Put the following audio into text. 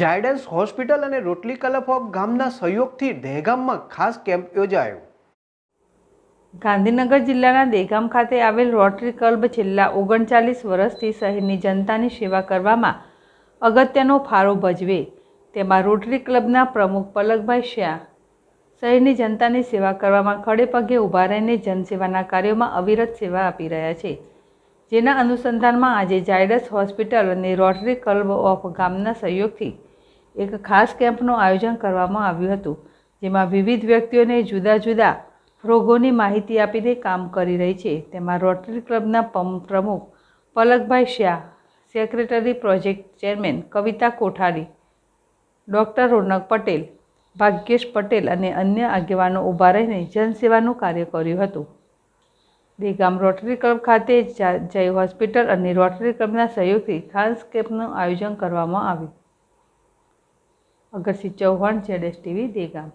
જાયડન્સ hospital અને રોટલી of ગામના સહયોગથી દહેગામમાં ખાસ કેમ્પ યોજાયો ગાંધીનગર જિલ્લાના દેગામ ખાતે આવેલ રોટરી ક્લબ છેલ્લા ઓગણચાલીસ વર્ષથી શહેરની જનતાની સેવા કરવામાં અગત્યનો ફાળો ભજવે તેમાં રોટરી ક્લબના પ્રમુખ પલકભાઈ શ્યા શહેરની જનતાની સેવા કરવામાં ખડે પગે ઊભા રહીને જનસેવાના કાર્યોમાં અવિરત સેવા આપી રહ્યા છે જેના અનુસંધાનમાં આજે ઝાયડસ હોસ્પિટલ અને રોટરી ક્લબ ઓફ ગામના સહયોગથી એક ખાસ કેમ્પનું આયોજન કરવામાં આવ્યું હતું જેમાં વિવિધ વ્યક્તિઓને જુદા જુદા રોગોની માહિતી આપીને કામ કરી રહી છે તેમાં રોટરી ક્લબના પ્રમુખ પલકભાઈ શ્યા secretary project chairman Kavita Kothari doctor Ronak Patel Bhagyesh Patel અને અન્ય આગેવાનો ઊભા રહીને જનસેવાનું કાર્ય કર્યું હતું દેગામ રોટરી ક્લબ ખાતે જય હોસ્પિટલ અને રોટરી ક્લબના સહયોગથી ખાસ કેમ્પનું આયોજન કરવામાં આવ્યું અગરસિંહ ચૌહાણ જેડ ટીવી દેગામ